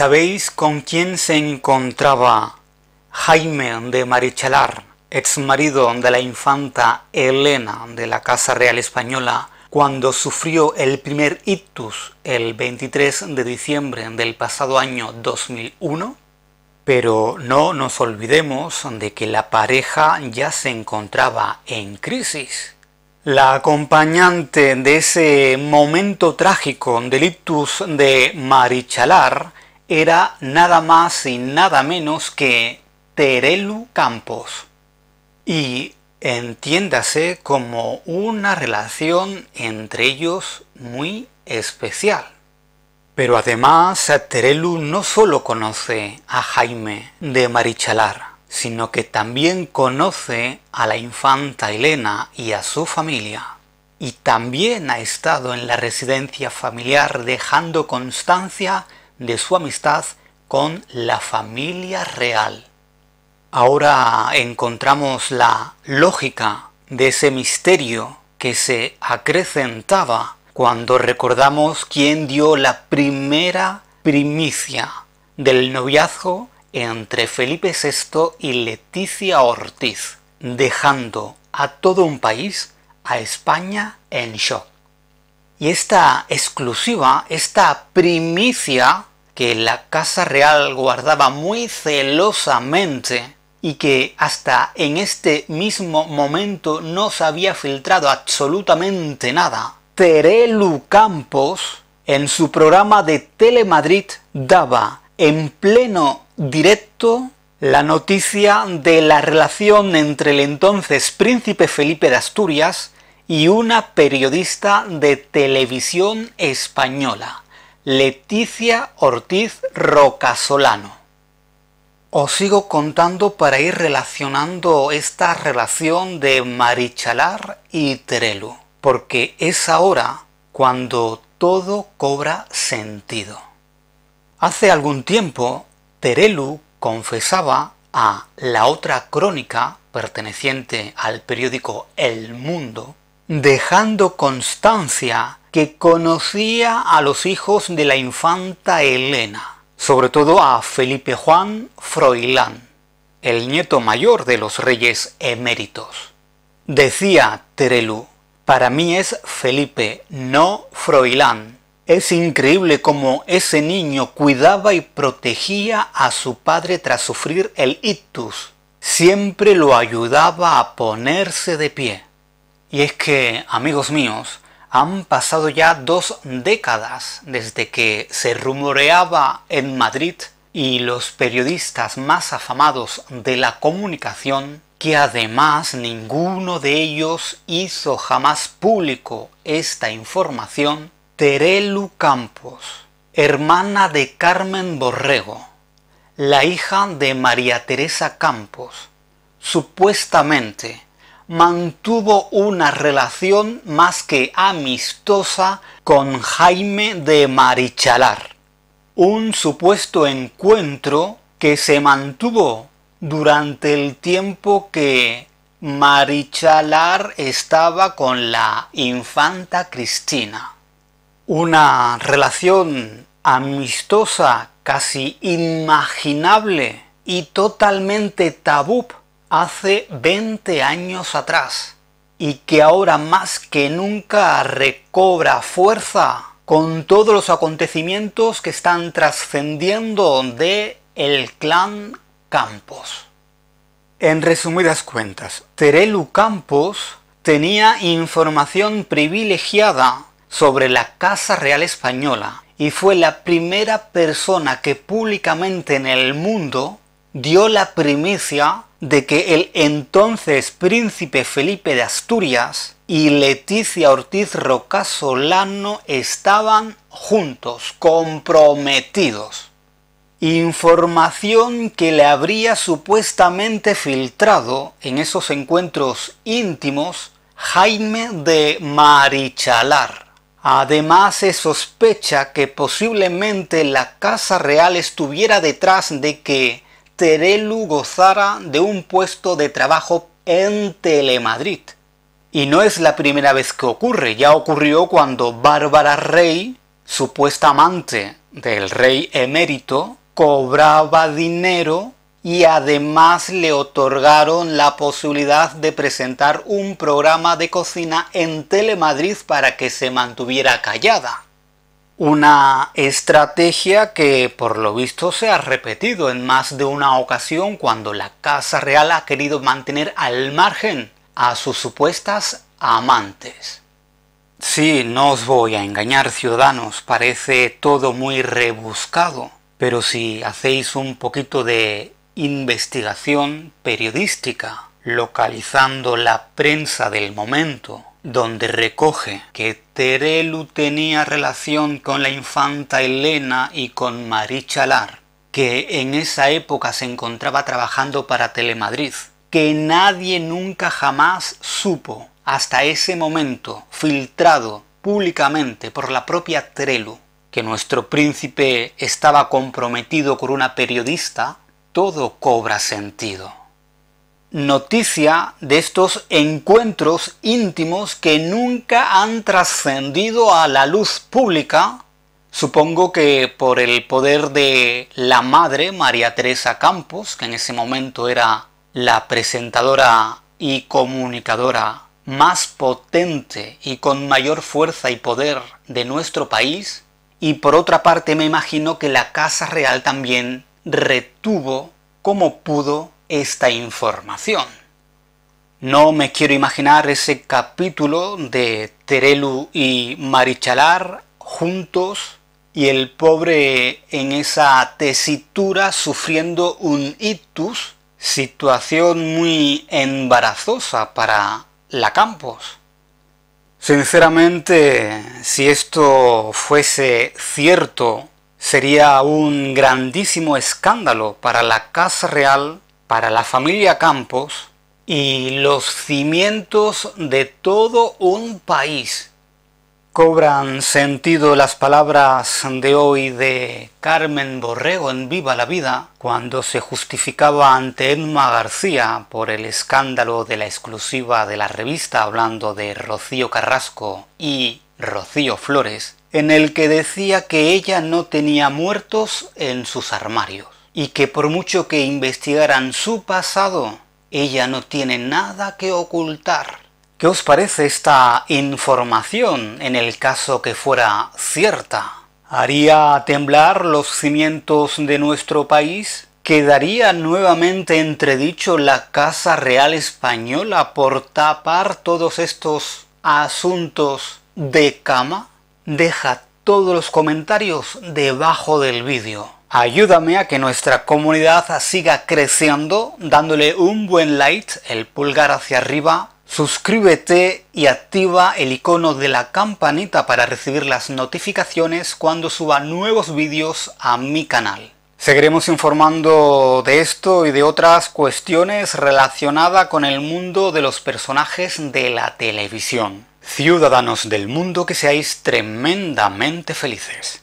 ¿Sabéis con quién se encontraba Jaime de Marichalar, ex marido de la infanta Elena de la Casa Real Española, cuando sufrió el primer ictus el 23 de diciembre del pasado año 2001? Pero no nos olvidemos de que la pareja ya se encontraba en crisis. La acompañante de ese momento trágico del ictus de Marichalar era nada más y nada menos que Terelu Campos. Y entiéndase como una relación entre ellos muy especial. Pero además Terelu no solo conoce a Jaime de Marichalar, sino que también conoce a la infanta Elena y a su familia. Y también ha estado en la residencia familiar dejando constancia de su amistad con la familia real. Ahora encontramos la lógica de ese misterio que se acrecentaba cuando recordamos quién dio la primera primicia del noviazgo entre Felipe VI y Leticia Ortiz, dejando a todo un país, a España, en shock. Y esta exclusiva, esta primicia que la Casa Real guardaba muy celosamente y que hasta en este mismo momento no se había filtrado absolutamente nada, Terelu Campos en su programa de Telemadrid daba en pleno directo la noticia de la relación entre el entonces príncipe Felipe de Asturias y una periodista de televisión española, Leticia Ortiz Rocasolano. Os sigo contando para ir relacionando esta relación de Marichalar y Terelu, porque es ahora cuando todo cobra sentido. Hace algún tiempo, Terelu confesaba a la otra crónica perteneciente al periódico El Mundo dejando constancia que conocía a los hijos de la infanta Elena, sobre todo a Felipe Juan Froilán, el nieto mayor de los reyes eméritos. Decía Terelu, para mí es Felipe, no Froilán. Es increíble cómo ese niño cuidaba y protegía a su padre tras sufrir el ictus. Siempre lo ayudaba a ponerse de pie. Y es que, amigos míos, han pasado ya dos décadas desde que se rumoreaba en Madrid y los periodistas más afamados de la comunicación que además ninguno de ellos hizo jamás público esta información, Terelu Campos, hermana de Carmen Borrego, la hija de María Teresa Campos, supuestamente mantuvo una relación más que amistosa con Jaime de Marichalar. Un supuesto encuentro que se mantuvo durante el tiempo que Marichalar estaba con la infanta Cristina. Una relación amistosa, casi imaginable y totalmente tabú hace 20 años atrás y que ahora más que nunca recobra fuerza con todos los acontecimientos que están trascendiendo de el clan Campos. En resumidas cuentas, Terelu Campos tenía información privilegiada sobre la Casa Real Española y fue la primera persona que públicamente en el mundo dio la primicia de que el entonces príncipe Felipe de Asturias y Leticia Ortiz Rocasolano estaban juntos, comprometidos. Información que le habría supuestamente filtrado en esos encuentros íntimos Jaime de Marichalar. Además se sospecha que posiblemente la Casa Real estuviera detrás de que Terelu gozara de un puesto de trabajo en Telemadrid. Y no es la primera vez que ocurre, ya ocurrió cuando Bárbara Rey, supuesta amante del rey emérito, cobraba dinero y además le otorgaron la posibilidad de presentar un programa de cocina en Telemadrid para que se mantuviera callada. Una estrategia que por lo visto se ha repetido en más de una ocasión cuando la Casa Real ha querido mantener al margen a sus supuestas amantes. Sí, no os voy a engañar ciudadanos, parece todo muy rebuscado, pero si hacéis un poquito de investigación periodística, localizando la prensa del momento, donde recoge que Terelu tenía relación con la infanta Elena y con Marichalar, Chalar, que en esa época se encontraba trabajando para Telemadrid, que nadie nunca jamás supo hasta ese momento, filtrado públicamente por la propia Terelu, que nuestro príncipe estaba comprometido con una periodista, todo cobra sentido noticia de estos encuentros íntimos que nunca han trascendido a la luz pública, supongo que por el poder de la madre María Teresa Campos, que en ese momento era la presentadora y comunicadora más potente y con mayor fuerza y poder de nuestro país, y por otra parte me imagino que la Casa Real también retuvo como pudo esta información. No me quiero imaginar ese capítulo de Terelu y Marichalar juntos y el pobre en esa tesitura sufriendo un ictus, situación muy embarazosa para la Campos. Sinceramente, si esto fuese cierto, sería un grandísimo escándalo para la Casa Real para la familia Campos y los cimientos de todo un país. Cobran sentido las palabras de hoy de Carmen Borrego en Viva la Vida, cuando se justificaba ante Emma García por el escándalo de la exclusiva de la revista hablando de Rocío Carrasco y Rocío Flores, en el que decía que ella no tenía muertos en sus armarios y que por mucho que investigaran su pasado, ella no tiene nada que ocultar. ¿Qué os parece esta información en el caso que fuera cierta? ¿Haría temblar los cimientos de nuestro país? ¿Quedaría nuevamente entredicho la Casa Real Española por tapar todos estos asuntos de cama? Deja todos los comentarios debajo del vídeo. Ayúdame a que nuestra comunidad siga creciendo dándole un buen like, el pulgar hacia arriba, suscríbete y activa el icono de la campanita para recibir las notificaciones cuando suba nuevos vídeos a mi canal. Seguiremos informando de esto y de otras cuestiones relacionadas con el mundo de los personajes de la televisión. Ciudadanos del mundo que seáis tremendamente felices.